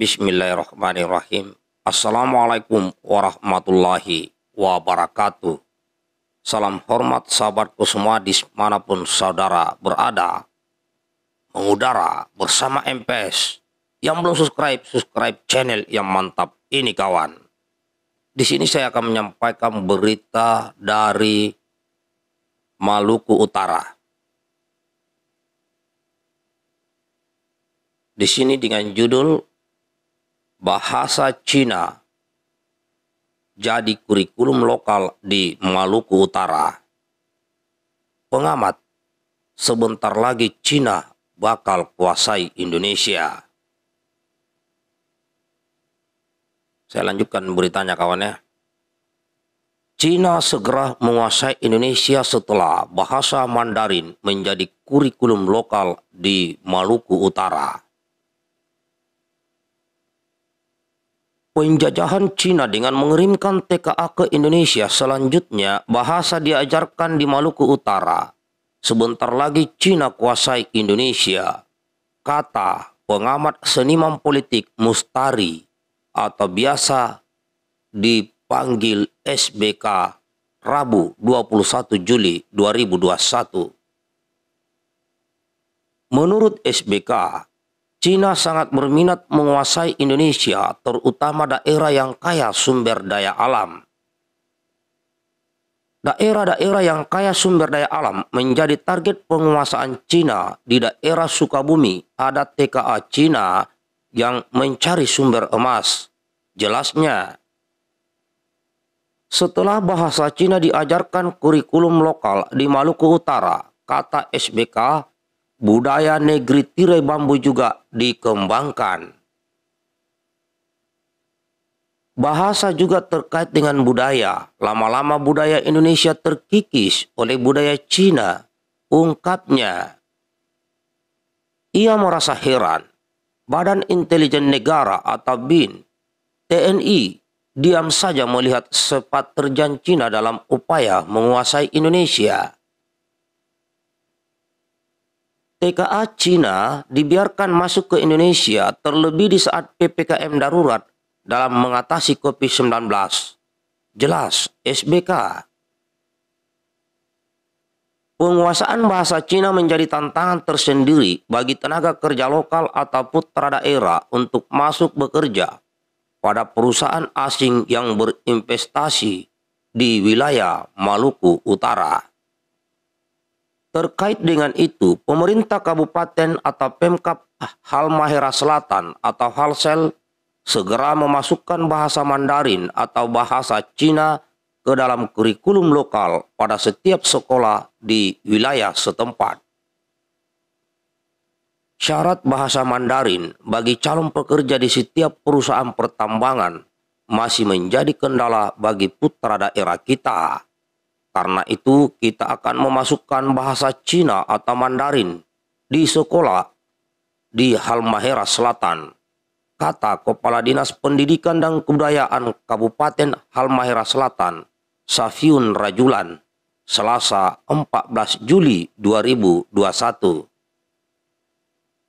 Bismillahirrahmanirrahim. Assalamualaikum warahmatullahi wabarakatuh. Salam hormat sahabatku semua di manapun saudara berada. Mengudara bersama MPS. Yang belum subscribe, subscribe channel yang mantap ini kawan. Di sini saya akan menyampaikan berita dari Maluku Utara. Di sini dengan judul bahasa Cina jadi kurikulum lokal di Maluku Utara. Pengamat, sebentar lagi Cina bakal kuasai Indonesia. Saya lanjutkan beritanya kawannya. Cina segera menguasai Indonesia setelah bahasa Mandarin menjadi kurikulum lokal di Maluku Utara. penjajahan Cina dengan mengirimkan TKA ke Indonesia selanjutnya bahasa diajarkan di Maluku Utara. Sebentar lagi Cina kuasai Indonesia. Kata pengamat seniman politik Mustari atau biasa dipanggil SBK Rabu 21 Juli 2021. Menurut SBK, Cina sangat berminat menguasai Indonesia, terutama daerah yang kaya sumber daya alam. Daerah-daerah yang kaya sumber daya alam menjadi target penguasaan Cina di daerah Sukabumi. Ada TKA Cina yang mencari sumber emas. Jelasnya, setelah bahasa Cina diajarkan kurikulum lokal di Maluku Utara, kata SBK budaya negeri tirai bambu juga dikembangkan. Bahasa juga terkait dengan budaya. Lama-lama budaya Indonesia terkikis oleh budaya Cina, ungkapnya. Ia merasa heran. Badan Intelijen Negara atau BIN, TNI, diam saja melihat sepat terjang Cina dalam upaya menguasai Indonesia. TKA Cina dibiarkan masuk ke Indonesia terlebih di saat PPKM darurat dalam mengatasi COVID-19. Jelas, SBK. Penguasaan bahasa Cina menjadi tantangan tersendiri bagi tenaga kerja lokal atau putra daerah untuk masuk bekerja pada perusahaan asing yang berinvestasi di wilayah Maluku Utara. Terkait dengan itu, pemerintah kabupaten atau Pemkap Halmahera Selatan atau Halsel segera memasukkan bahasa Mandarin atau bahasa Cina ke dalam kurikulum lokal pada setiap sekolah di wilayah setempat. Syarat bahasa Mandarin bagi calon pekerja di setiap perusahaan pertambangan masih menjadi kendala bagi putra daerah kita. Karena itu kita akan memasukkan bahasa Cina atau Mandarin di sekolah di Halmahera Selatan. Kata Kepala Dinas Pendidikan dan Kebudayaan Kabupaten Halmahera Selatan, Safiun Rajulan, Selasa 14 Juli 2021.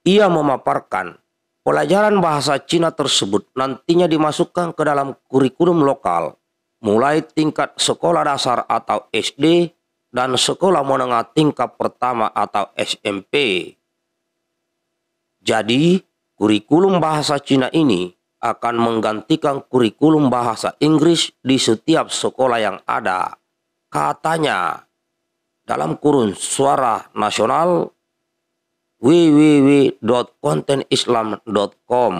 Ia memaparkan pelajaran bahasa Cina tersebut nantinya dimasukkan ke dalam kurikulum lokal mulai tingkat sekolah dasar atau SD dan sekolah menengah tingkat pertama atau SMP. Jadi, kurikulum bahasa Cina ini akan menggantikan kurikulum bahasa Inggris di setiap sekolah yang ada. Katanya, dalam kurun suara nasional www.kontenislam.com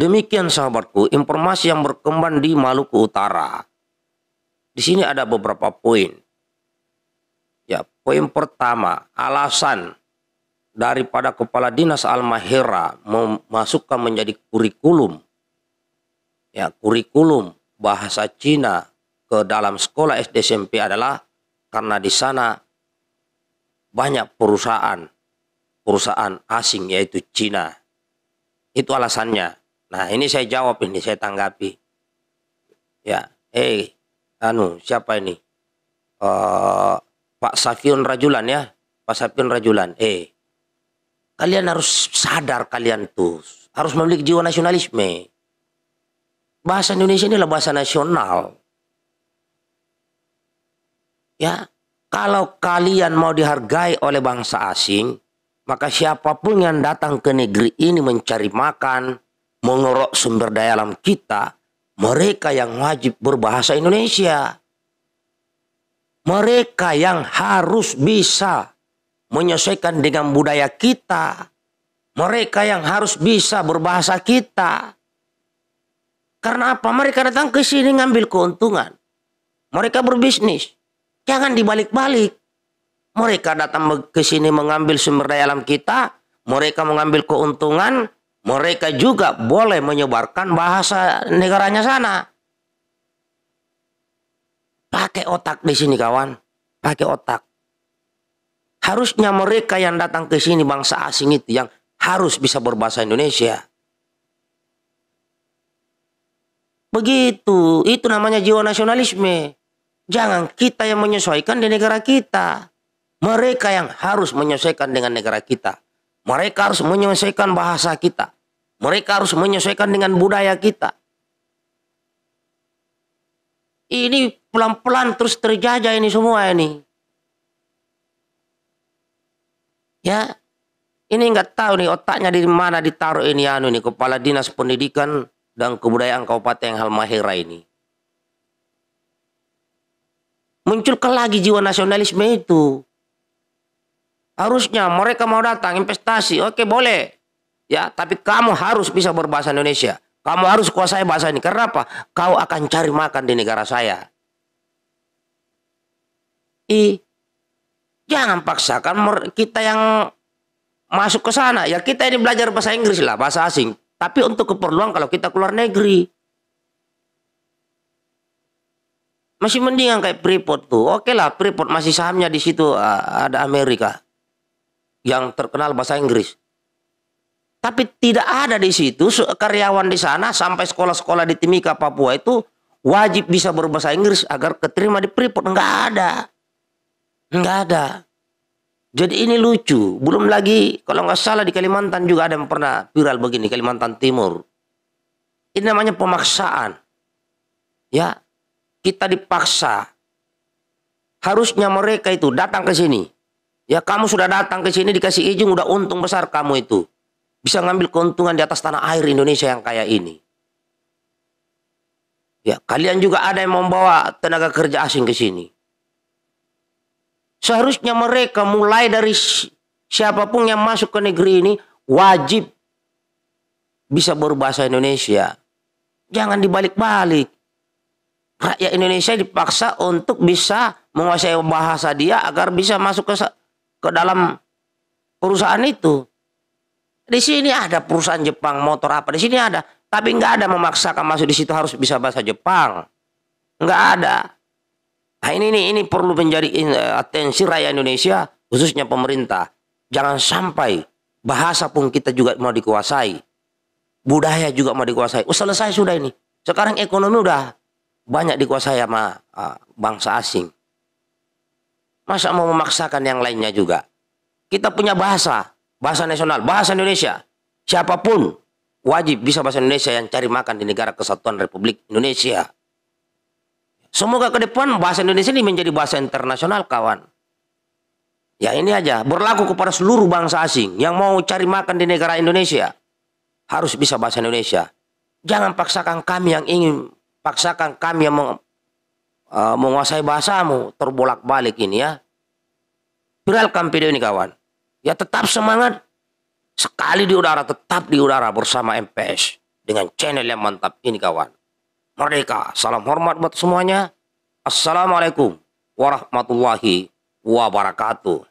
Demikian sahabatku, informasi yang berkembang di Maluku Utara. Di sini ada beberapa poin. Ya, poin pertama, alasan daripada kepala dinas Almahera memasukkan menjadi kurikulum ya kurikulum bahasa Cina ke dalam sekolah SD SMP adalah karena di sana banyak perusahaan perusahaan asing yaitu Cina. Itu alasannya. Nah ini saya jawab ini saya tanggapi. Ya, eh, anu siapa ini? Uh, Pak Safiun Rajulan ya, Pak Safiun Rajulan. Eh, hey, kalian harus sadar kalian tuh harus memiliki jiwa nasionalisme. Bahasa Indonesia ini adalah bahasa nasional. Ya, kalau kalian mau dihargai oleh bangsa asing, maka siapapun yang datang ke negeri ini mencari makan, mengorok sumber daya alam kita, mereka yang wajib berbahasa Indonesia. Mereka yang harus bisa menyesuaikan dengan budaya kita. Mereka yang harus bisa berbahasa kita. Karena apa? Mereka datang ke sini ngambil keuntungan. Mereka berbisnis. Jangan dibalik-balik. Mereka datang ke sini mengambil sumber daya alam kita. Mereka mengambil keuntungan mereka juga boleh menyebarkan bahasa negaranya sana. Pakai otak di sini kawan, pakai otak. Harusnya mereka yang datang ke sini bangsa asing itu yang harus bisa berbahasa Indonesia. Begitu, itu namanya jiwa nasionalisme. Jangan kita yang menyesuaikan di negara kita. Mereka yang harus menyesuaikan dengan negara kita. Mereka harus menyesuaikan bahasa kita. Mereka harus menyesuaikan dengan budaya kita. Ini pelan-pelan terus terjajah ini semua ini. Ya, ini nggak tahu nih otaknya di mana ditaruh ini anu ini kepala dinas pendidikan dan kebudayaan Kabupaten yang Halmahera ini. Munculkan lagi jiwa nasionalisme itu. Harusnya mereka mau datang investasi, oke boleh. Ya, tapi kamu harus bisa berbahasa Indonesia. Kamu harus kuasai bahasa ini. Karena apa? Kau akan cari makan di negara saya. I, jangan paksakan kita yang masuk ke sana. Ya kita ini belajar bahasa Inggris lah, bahasa asing. Tapi untuk keperluan kalau kita keluar negeri. Masih mendingan kayak Freeport tuh. Oke okay lah, Freeport masih sahamnya di situ ada Amerika yang terkenal bahasa Inggris. Tapi tidak ada di situ karyawan di sana sampai sekolah-sekolah di Timika Papua itu wajib bisa berbahasa Inggris agar keterima di Freeport nggak ada, nggak ada. Jadi ini lucu. Belum lagi kalau nggak salah di Kalimantan juga ada yang pernah viral begini Kalimantan Timur. Ini namanya pemaksaan. Ya, kita dipaksa. Harusnya mereka itu datang ke sini Ya kamu sudah datang ke sini dikasih izin udah untung besar kamu itu. Bisa ngambil keuntungan di atas tanah air Indonesia yang kaya ini. Ya, kalian juga ada yang membawa tenaga kerja asing ke sini. Seharusnya mereka mulai dari siapapun yang masuk ke negeri ini wajib bisa berbahasa Indonesia. Jangan dibalik-balik. Rakyat Indonesia dipaksa untuk bisa menguasai bahasa dia agar bisa masuk ke ke dalam perusahaan itu. Di sini ada perusahaan Jepang motor apa di sini ada, tapi nggak ada memaksakan masuk di situ harus bisa bahasa Jepang, nggak ada. Nah ini ini ini perlu menjadi eh, atensi rakyat Indonesia khususnya pemerintah. Jangan sampai bahasa pun kita juga mau dikuasai, budaya juga mau dikuasai. Oh, selesai sudah ini. Sekarang ekonomi udah banyak dikuasai sama uh, bangsa asing. Masa mau memaksakan yang lainnya juga? Kita punya bahasa, bahasa nasional, bahasa Indonesia. Siapapun wajib bisa bahasa Indonesia yang cari makan di negara kesatuan Republik Indonesia. Semoga ke depan bahasa Indonesia ini menjadi bahasa internasional, kawan. Ya ini aja, berlaku kepada seluruh bangsa asing yang mau cari makan di negara Indonesia. Harus bisa bahasa Indonesia. Jangan paksakan kami yang ingin, paksakan kami yang uh, menguasai bahasamu terbolak-balik ini ya. Viralkan video ini kawan. Ya tetap semangat. Sekali di udara tetap di udara bersama MPS dengan channel yang mantap ini kawan. Merdeka. Salam hormat buat semuanya. Assalamualaikum warahmatullahi wabarakatuh.